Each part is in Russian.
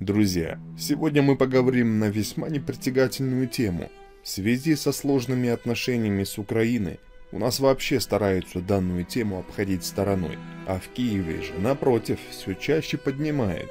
Друзья, сегодня мы поговорим на весьма непритягательную тему. В связи со сложными отношениями с Украиной, у нас вообще стараются данную тему обходить стороной, а в Киеве же, напротив, все чаще поднимает.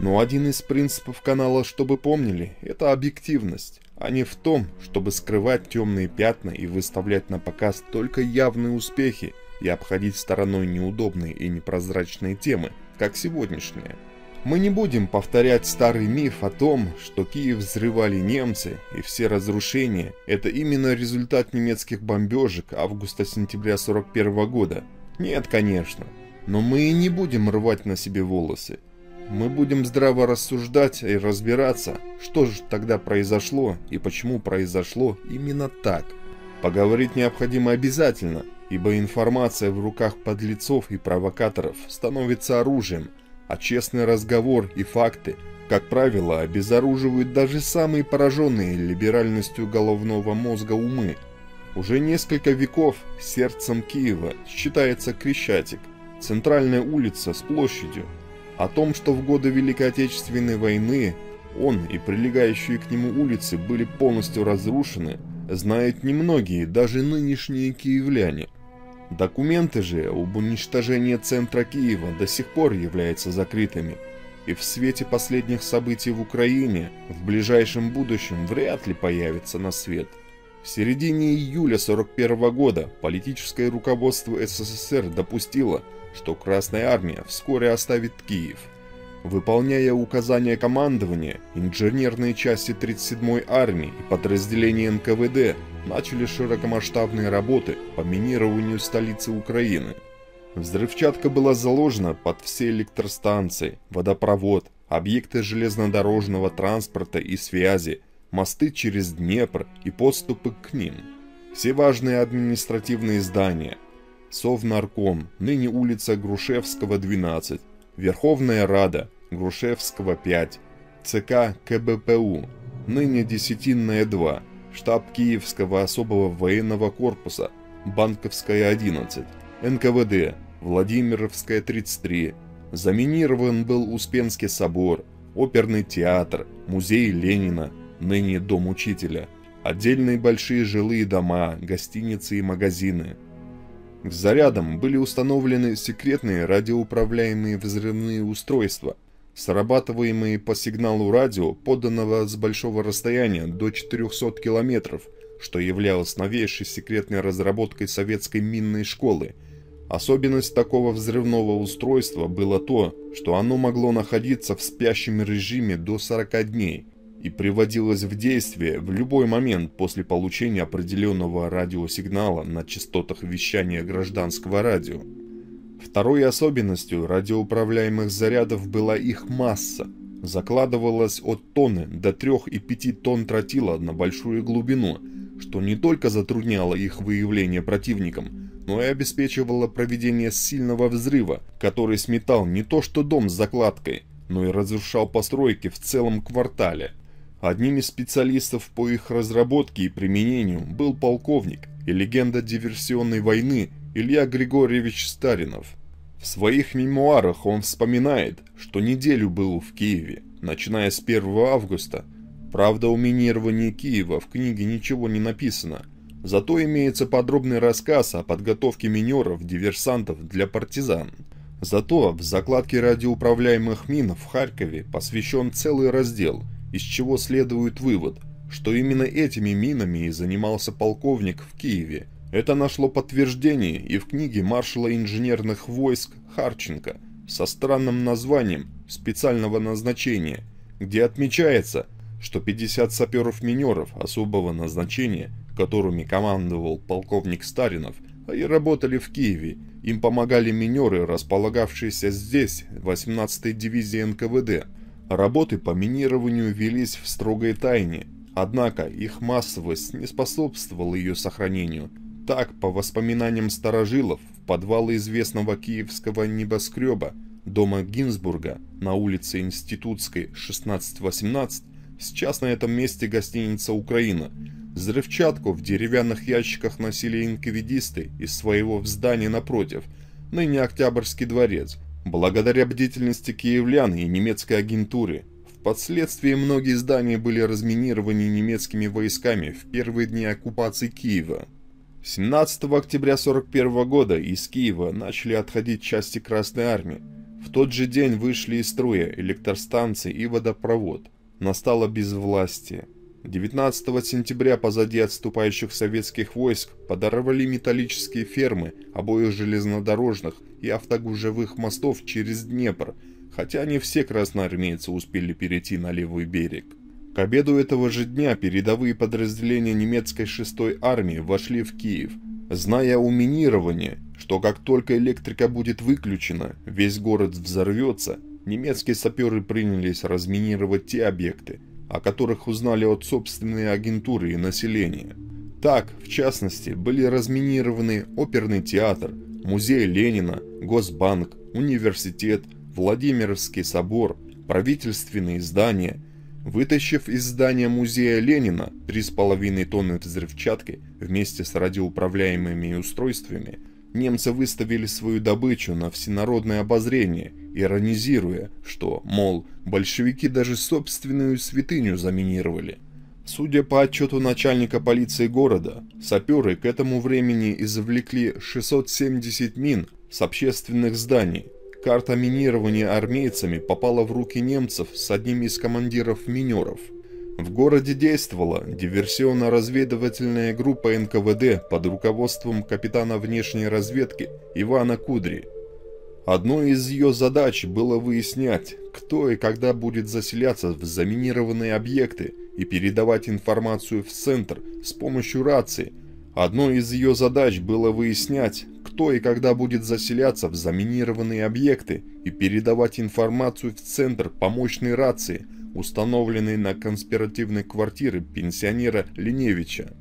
Но один из принципов канала, чтобы помнили, это объективность, а не в том, чтобы скрывать темные пятна и выставлять на показ только явные успехи и обходить стороной неудобные и непрозрачные темы, как сегодняшняя. Мы не будем повторять старый миф о том, что Киев взрывали немцы, и все разрушения – это именно результат немецких бомбежек августа-сентября 1941 года. Нет, конечно. Но мы и не будем рвать на себе волосы. Мы будем здраво рассуждать и разбираться, что же тогда произошло и почему произошло именно так. Поговорить необходимо обязательно, ибо информация в руках подлецов и провокаторов становится оружием – а честный разговор и факты, как правило, обезоруживают даже самые пораженные либеральностью головного мозга умы. Уже несколько веков сердцем Киева считается Крещатик, центральная улица с площадью. О том, что в годы Великой Отечественной войны он и прилегающие к нему улицы были полностью разрушены, знают немногие, даже нынешние киевляне – Документы же об уничтожении центра Киева до сих пор являются закрытыми, и в свете последних событий в Украине в ближайшем будущем вряд ли появится на свет. В середине июля 1941 года политическое руководство СССР допустило, что Красная Армия вскоре оставит Киев – Выполняя указания командования, инженерные части 37-й армии и подразделения НКВД начали широкомасштабные работы по минированию столицы Украины. Взрывчатка была заложена под все электростанции, водопровод, объекты железнодорожного транспорта и связи, мосты через Днепр и подступы к ним. Все важные административные здания. Совнарком, ныне улица Грушевского, 12, Верховная Рада, Грушевского 5, ЦК КБПУ, ныне Десятинная 2, штаб Киевского особого военного корпуса, Банковская 11, НКВД, Владимировская 33, заминирован был Успенский собор, оперный театр, музей Ленина, ныне Дом Учителя, отдельные большие жилые дома, гостиницы и магазины. К зарядам были установлены секретные радиоуправляемые взрывные устройства – срабатываемые по сигналу радио, поданного с большого расстояния до 400 километров, что являлось новейшей секретной разработкой советской минной школы. Особенность такого взрывного устройства было то, что оно могло находиться в спящем режиме до 40 дней и приводилось в действие в любой момент после получения определенного радиосигнала на частотах вещания гражданского радио. Второй особенностью радиоуправляемых зарядов была их масса. Закладывалась от тонны до и 3,5 тонн тротила на большую глубину, что не только затрудняло их выявление противником, но и обеспечивало проведение сильного взрыва, который сметал не то что дом с закладкой, но и разрушал постройки в целом квартале. Одним из специалистов по их разработке и применению был полковник и легенда диверсионной войны Илья Григорьевич Старинов. В своих мемуарах он вспоминает, что неделю был в Киеве, начиная с 1 августа. Правда, о минировании Киева в книге ничего не написано, зато имеется подробный рассказ о подготовке минеров-диверсантов для партизан. Зато в закладке радиоуправляемых мин в Харькове посвящен целый раздел, из чего следует вывод, что именно этими минами и занимался полковник в Киеве – это нашло подтверждение и в книге маршала инженерных войск Харченко со странным названием специального назначения, где отмечается, что 50 саперов-минеров особого назначения, которыми командовал полковник Старинов, и работали в Киеве. Им помогали минеры, располагавшиеся здесь, 18-й дивизии НКВД. Работы по минированию велись в строгой тайне, однако их массовость не способствовала ее сохранению – так, по воспоминаниям старожилов, в подвалы известного киевского небоскреба, дома Гинзбурга, на улице Институтской, 16-18, сейчас на этом месте гостиница «Украина», Взрывчатку в деревянных ящиках носили инквидисты из своего здания напротив, ныне Октябрьский дворец. Благодаря бдительности киевлян и немецкой агентуры, впоследствии многие здания были разминированы немецкими войсками в первые дни оккупации Киева. 17 октября 1941 года из Киева начали отходить части Красной Армии. В тот же день вышли из строя электростанции и водопровод. Настало безвластие. 19 сентября позади отступающих советских войск подорвали металлические фермы обоих железнодорожных и автогужевых мостов через Днепр, хотя не все красноармейцы успели перейти на левый берег. К обеду этого же дня передовые подразделения немецкой 6-й армии вошли в Киев, зная о минировании, что как только электрика будет выключена, весь город взорвется, немецкие саперы принялись разминировать те объекты, о которых узнали от собственной агентуры и населения. Так, в частности, были разминированы оперный театр, музей Ленина, Госбанк, университет, Владимировский собор, правительственные здания – Вытащив из здания музея Ленина 3,5 тонны взрывчатки вместе с радиоуправляемыми устройствами, немцы выставили свою добычу на всенародное обозрение, иронизируя, что, мол, большевики даже собственную святыню заминировали. Судя по отчету начальника полиции города, саперы к этому времени извлекли 670 мин с общественных зданий, Карта минирования армейцами попала в руки немцев с одним из командиров-минеров. В городе действовала диверсионно-разведывательная группа НКВД под руководством капитана внешней разведки Ивана Кудри. Одной из ее задач было выяснять, кто и когда будет заселяться в заминированные объекты и передавать информацию в центр с помощью рации. Одной из ее задач было выяснять, кто и когда будет заселяться в заминированные объекты и передавать информацию в центр по мощной рации, установленной на конспиративной квартире пенсионера Линевича.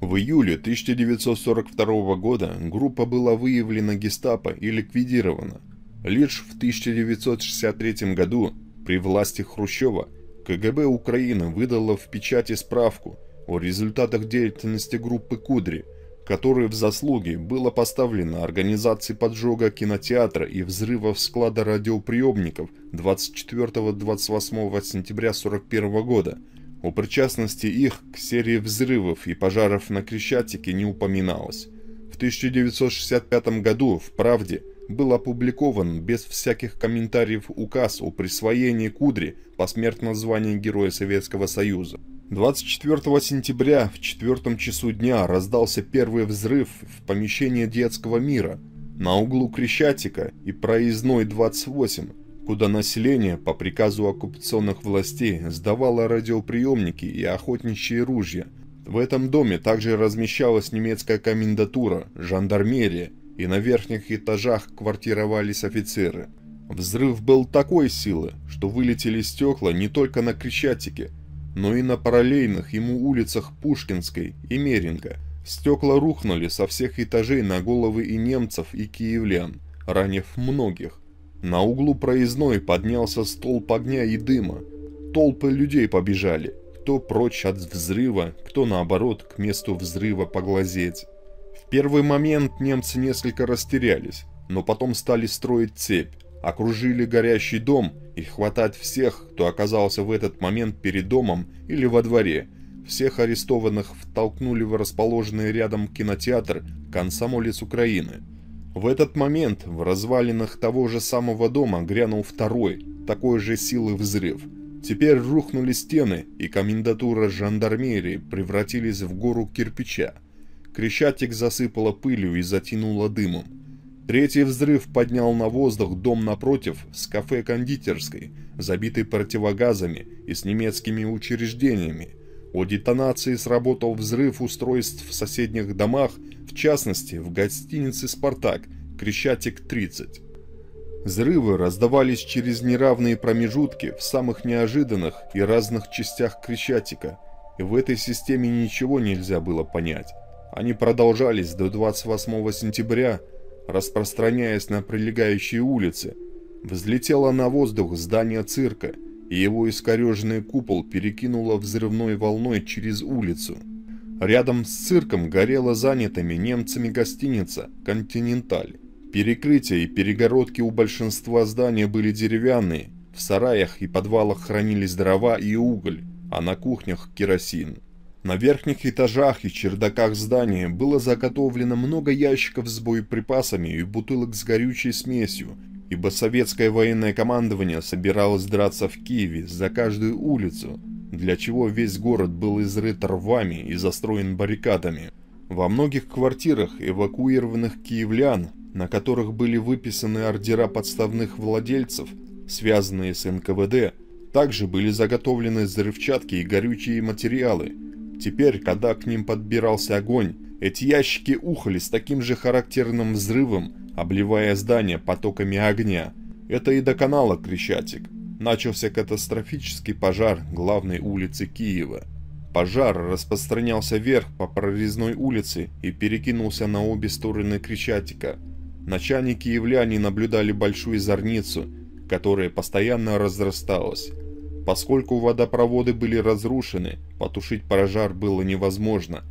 В июле 1942 года группа была выявлена гестапо и ликвидирована. Лишь в 1963 году при власти Хрущева КГБ Украины выдало в печати справку о результатах деятельности группы Кудри – которое в заслуги было поставлено организации поджога кинотеатра и взрывов склада радиоприемников 24-28 сентября 1941 года. О причастности их к серии взрывов и пожаров на Крещатике не упоминалось. В 1965 году в «Правде» был опубликован без всяких комментариев указ о присвоении Кудри посмертно звания Героя Советского Союза. 24 сентября в четвертом часу дня раздался первый взрыв в помещении детского мира на углу Крещатика и проездной 28, куда население по приказу оккупационных властей сдавало радиоприемники и охотничьи ружья. В этом доме также размещалась немецкая комендатура, жандармерия, и на верхних этажах квартировались офицеры. Взрыв был такой силы, что вылетели стекла не только на Крещатике – но и на параллельных ему улицах Пушкинской и Меринга. Стекла рухнули со всех этажей на головы и немцев, и киевлян, ранив многих. На углу проездной поднялся столб огня и дыма. Толпы людей побежали, кто прочь от взрыва, кто наоборот к месту взрыва поглазеть. В первый момент немцы несколько растерялись, но потом стали строить цепь, окружили горящий дом и хватать всех, кто оказался в этот момент перед домом или во дворе. Всех арестованных втолкнули в расположенный рядом кинотеатр консомолец Украины». В этот момент в развалинах того же самого дома грянул второй, такой же силы взрыв. Теперь рухнули стены, и комендатура жандармерии превратились в гору кирпича. Крещатик засыпала пылью и затянула дымом. Третий взрыв поднял на воздух дом напротив с кафе-кондитерской, забитый противогазами и с немецкими учреждениями. О детонации сработал взрыв устройств в соседних домах, в частности, в гостинице «Спартак», Крещатик-30. Взрывы раздавались через неравные промежутки в самых неожиданных и разных частях Крещатика, и в этой системе ничего нельзя было понять. Они продолжались до 28 сентября – распространяясь на прилегающие улицы, взлетело на воздух здание цирка, и его искореженный купол перекинуло взрывной волной через улицу. Рядом с цирком горела занятыми немцами гостиница «Континенталь». Перекрытия и перегородки у большинства зданий были деревянные, в сараях и подвалах хранились дрова и уголь, а на кухнях – керосин. На верхних этажах и чердаках здания было заготовлено много ящиков с боеприпасами и бутылок с горючей смесью, ибо советское военное командование собиралось драться в Киеве за каждую улицу, для чего весь город был изрыт рвами и застроен баррикадами. Во многих квартирах эвакуированных киевлян, на которых были выписаны ордера подставных владельцев, связанные с НКВД, также были заготовлены взрывчатки и горючие материалы – Теперь, когда к ним подбирался огонь, эти ящики ухали с таким же характерным взрывом, обливая здание потоками огня. Это и до канала Крещатик. Начался катастрофический пожар главной улицы Киева. Пожар распространялся вверх по прорезной улице и перекинулся на обе стороны Крещатика. Начальники являне наблюдали большую зорницу, которая постоянно разрасталась. Поскольку водопроводы были разрушены, потушить пожар было невозможно.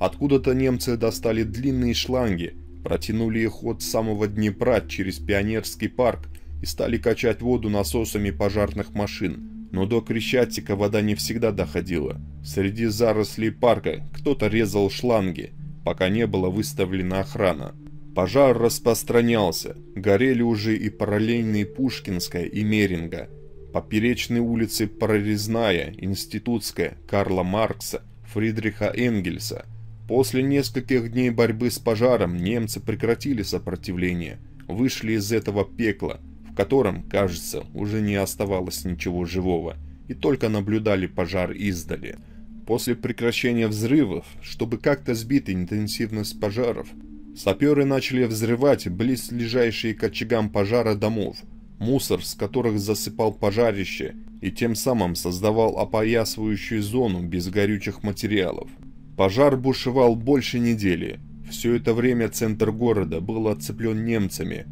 Откуда-то немцы достали длинные шланги, протянули их от самого Днепра через Пионерский парк и стали качать воду насосами пожарных машин. Но до Крещатика вода не всегда доходила. Среди зарослей парка кто-то резал шланги, пока не была выставлена охрана. Пожар распространялся, горели уже и параллельные Пушкинская и Меринга – Поперечные улицы Прорезная, Институтская, Карла Маркса, Фридриха Энгельса. После нескольких дней борьбы с пожаром немцы прекратили сопротивление, вышли из этого пекла, в котором, кажется, уже не оставалось ничего живого, и только наблюдали пожар издали. После прекращения взрывов, чтобы как-то сбить интенсивность пожаров, саперы начали взрывать близлежащие к очагам пожара домов – мусор, с которых засыпал пожарище и тем самым создавал опоясывающую зону без горючих материалов. Пожар бушевал больше недели. Все это время центр города был отцеплен немцами.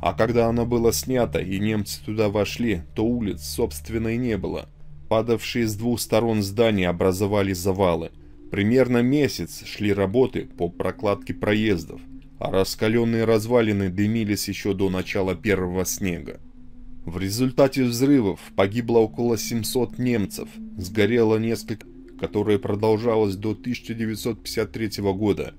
А когда оно было снято и немцы туда вошли, то улиц, собственной не было. Падавшие с двух сторон здания образовали завалы. Примерно месяц шли работы по прокладке проездов а раскаленные развалины дымились еще до начала первого снега. В результате взрывов погибло около 700 немцев, сгорело несколько, которое продолжалось до 1953 года.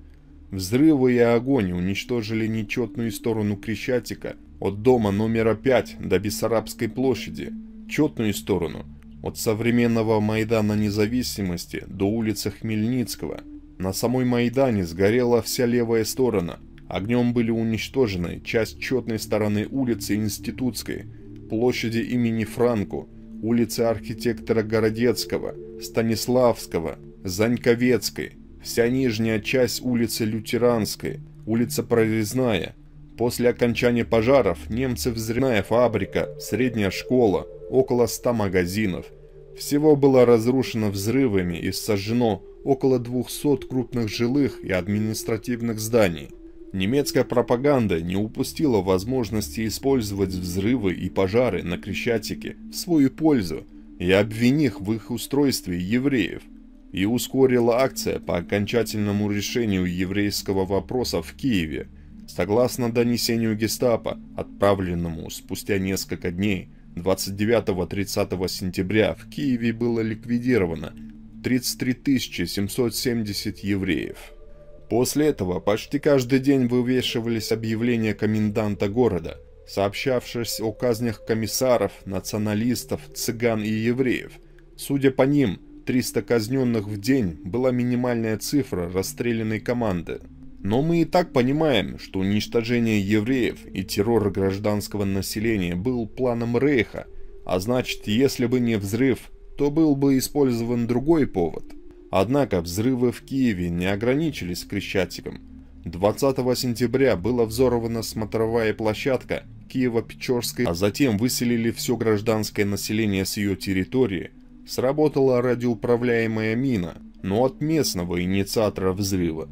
Взрывы и огонь уничтожили нечетную сторону Крещатика от дома номера 5 до Бессарабской площади, четную сторону от современного Майдана Независимости до улицы Хмельницкого. На самой Майдане сгорела вся левая сторона – Огнем были уничтожены часть четной стороны улицы Институтской, площади имени Франку, улицы архитектора Городецкого, Станиславского, Заньковецкой, вся нижняя часть улицы Лютеранской, улица Прорезная. После окончания пожаров немцы взрывная фабрика, средняя школа, около 100 магазинов. Всего было разрушено взрывами и сожжено около 200 крупных жилых и административных зданий. Немецкая пропаганда не упустила возможности использовать взрывы и пожары на Крещатике в свою пользу и обвиних в их устройстве евреев, и ускорила акция по окончательному решению еврейского вопроса в Киеве, согласно донесению гестапо, отправленному спустя несколько дней 29-30 сентября в Киеве было ликвидировано 33 770 евреев. После этого почти каждый день вывешивались объявления коменданта города, сообщавшись о казнях комиссаров, националистов, цыган и евреев. Судя по ним, 300 казненных в день была минимальная цифра расстрелянной команды. Но мы и так понимаем, что уничтожение евреев и террор гражданского населения был планом Рейха, а значит, если бы не взрыв, то был бы использован другой повод – Однако взрывы в Киеве не ограничились Крещатиком. 20 сентября была взорвана смотровая площадка Киево-Печорской, а затем выселили все гражданское население с ее территории. Сработала радиоуправляемая мина, но от местного инициатора взрыва.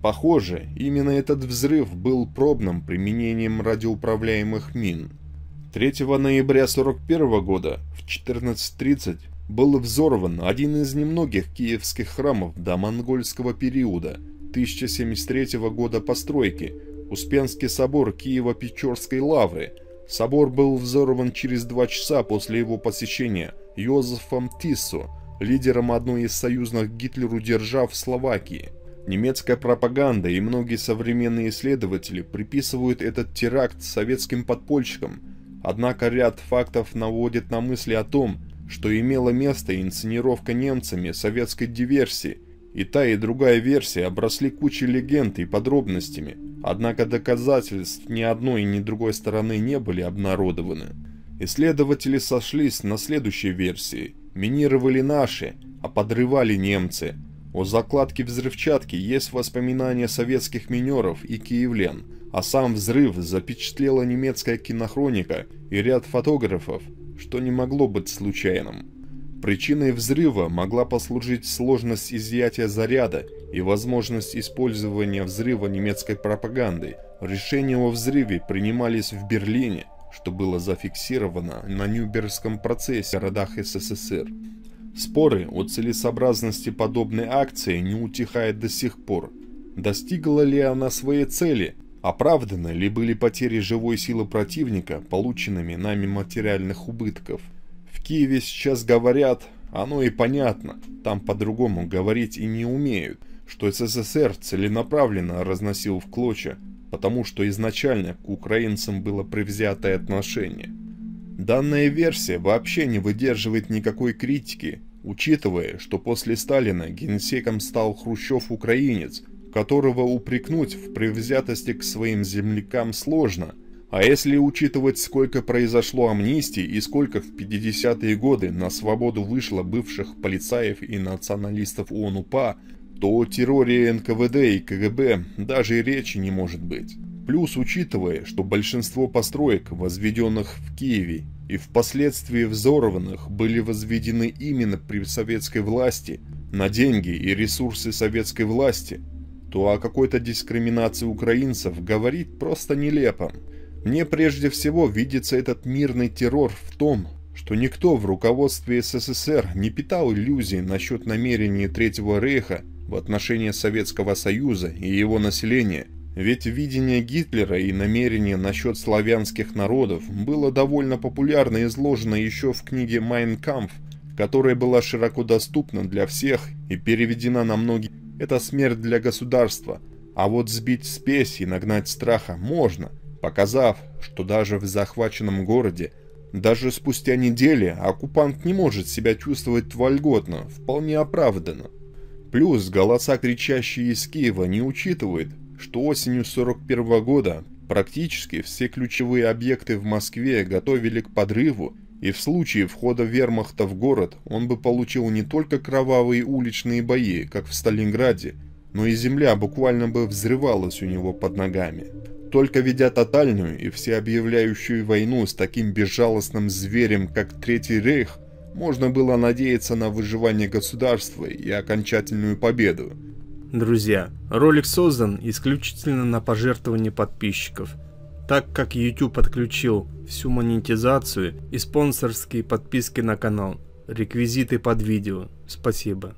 Похоже, именно этот взрыв был пробным применением радиоуправляемых мин. 3 ноября 1941 года в 14.30 был взорван один из немногих киевских храмов до монгольского периода 1073 года постройки – Успенский собор Киево-Печорской лавры. Собор был взорван через два часа после его посещения Йозефом Тиссо, лидером одной из союзных Гитлеру держав Словакии. Немецкая пропаганда и многие современные исследователи приписывают этот теракт советским подпольщикам, однако ряд фактов наводит на мысли о том, что имела место инсценировка немцами советской диверсии, и та и другая версия обросли кучей легенд и подробностями, однако доказательств ни одной и ни другой стороны не были обнародованы. Исследователи сошлись на следующей версии. Минировали наши, а подрывали немцы. О закладке взрывчатки есть воспоминания советских минеров и киевлен, а сам взрыв запечатлела немецкая кинохроника и ряд фотографов, что не могло быть случайным. Причиной взрыва могла послужить сложность изъятия заряда и возможность использования взрыва немецкой пропагандой. Решения о взрыве принимались в Берлине, что было зафиксировано на Нюберском процессе в городах СССР. Споры о целесообразности подобной акции не утихают до сих пор. Достигла ли она своей цели, Оправданы ли были потери живой силы противника, полученными нами материальных убытков? В Киеве сейчас говорят, оно и понятно, там по-другому говорить и не умеют, что СССР целенаправленно разносил в клочья, потому что изначально к украинцам было превзятое отношение. Данная версия вообще не выдерживает никакой критики, учитывая, что после Сталина генсеком стал Хрущев-украинец – которого упрекнуть в превзятости к своим землякам сложно. А если учитывать, сколько произошло амнистий и сколько в 50-е годы на свободу вышло бывших полицаев и националистов ОНУПА, то о терроре НКВД и КГБ даже речи не может быть. Плюс учитывая, что большинство построек, возведенных в Киеве и впоследствии взорванных, были возведены именно при советской власти, на деньги и ресурсы советской власти – то о какой-то дискриминации украинцев говорить просто нелепо. Мне прежде всего видится этот мирный террор в том, что никто в руководстве СССР не питал иллюзий насчет намерений Третьего Рейха в отношении Советского Союза и его населения, ведь видение Гитлера и намерения насчет славянских народов было довольно популярно изложено еще в книге «Майн «Майнкампф», которая была широко доступна для всех и переведена на многие – это смерть для государства, а вот сбить спесь и нагнать страха можно, показав, что даже в захваченном городе, даже спустя недели оккупант не может себя чувствовать вольготно, вполне оправданно. Плюс голоса, кричащие из Киева, не учитывают, что осенью 41 -го года практически все ключевые объекты в Москве готовили к подрыву и в случае входа вермахта в город он бы получил не только кровавые уличные бои, как в Сталинграде, но и земля буквально бы взрывалась у него под ногами. Только ведя тотальную и всеобъявляющую войну с таким безжалостным зверем, как Третий Рейх, можно было надеяться на выживание государства и окончательную победу. Друзья, ролик создан исключительно на пожертвования подписчиков – так как YouTube отключил всю монетизацию и спонсорские подписки на канал. Реквизиты под видео. Спасибо.